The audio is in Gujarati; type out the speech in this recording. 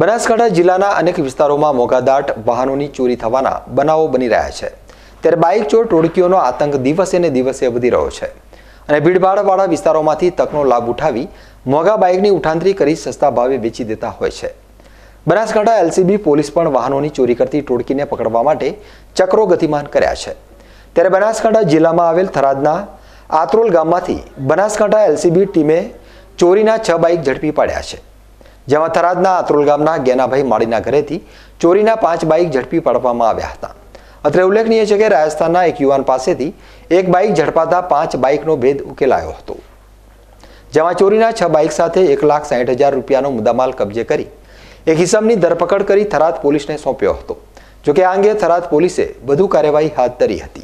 બનાસકાંઠા જિલ્લાના અનેક વિસ્તારોમાં મોઘાદાટ વાહનોની ચોરી થવાના બનાવો બની રહ્યા છે ત્યારે બાઇક ચોર ટોળકીઓનો આતંક દિવસે ને દિવસે વધી રહ્યો છે અને ભીડભાડવાળા વિસ્તારોમાંથી તકનો લાભ ઉઠાવી મોઘા બાઇકની ઉઠાંતરી કરી સસ્તા ભાવે વેચી દેતા હોય છે બનાસકાંઠા એલસીબી પોલીસ પણ વાહનોની ચોરી કરતી ટોળકીને પકડવા માટે ચક્રો ગતિમાન કર્યા છે ત્યારે બનાસકાંઠા જિલ્લામાં આવેલ થરાદના આત્રોલ ગામમાંથી બનાસકાંઠા એલસીબી ટીમે ચોરીના છ બાઇક ઝડપી પાડ્યા છે જેમાં થરાદના અતુલ ગામના ગેનાભાઈ માળીના ઘરેથી ચોરીના પાંચ બાઇક ઝડપી પાડવામાં આવ્યા હતા અત્રે ઉલ્લેખનીય છે કે રાજસ્થાનના એક યુવાન પાસેથી એક બાઇક ઝડપાતા પાંચ બાઇકનો ભેદ ઉકેલાયો હતો જેમાં ચોરીના છ બાઇક સાથે એક લાખ સાહીઠ હજાર રૂપિયાનો મુદ્દામાલ કબજે કરી એક હિસમની ધરપકડ કરી થરાદ પોલીસને સોંપ્યો હતો જોકે આ અંગે થરાદ પોલીસે વધુ કાર્યવાહી હાથ ધરી હતી